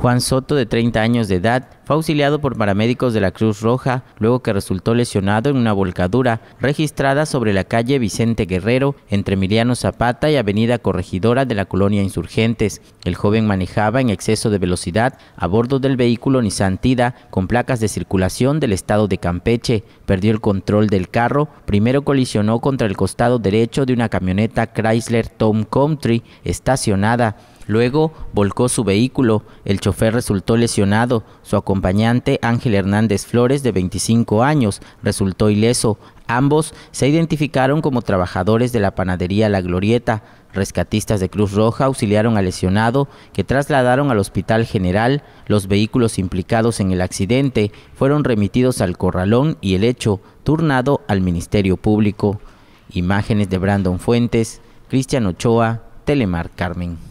Juan Soto, de 30 años de edad, fue auxiliado por paramédicos de la Cruz Roja luego que resultó lesionado en una volcadura registrada sobre la calle Vicente Guerrero entre Emiliano Zapata y Avenida Corregidora de la colonia Insurgentes. El joven manejaba en exceso de velocidad a bordo del vehículo Nissan con placas de circulación del estado de Campeche. Perdió el control del carro, primero colisionó contra el costado derecho de una camioneta Chrysler Tom Country estacionada. Luego volcó su vehículo, el chofer resultó lesionado, su acompañante Ángel Hernández Flores, de 25 años, resultó ileso. Ambos se identificaron como trabajadores de la panadería La Glorieta. Rescatistas de Cruz Roja auxiliaron al lesionado, que trasladaron al Hospital General. Los vehículos implicados en el accidente fueron remitidos al corralón y el hecho turnado al Ministerio Público. Imágenes de Brandon Fuentes, Cristian Ochoa, Telemar Carmen.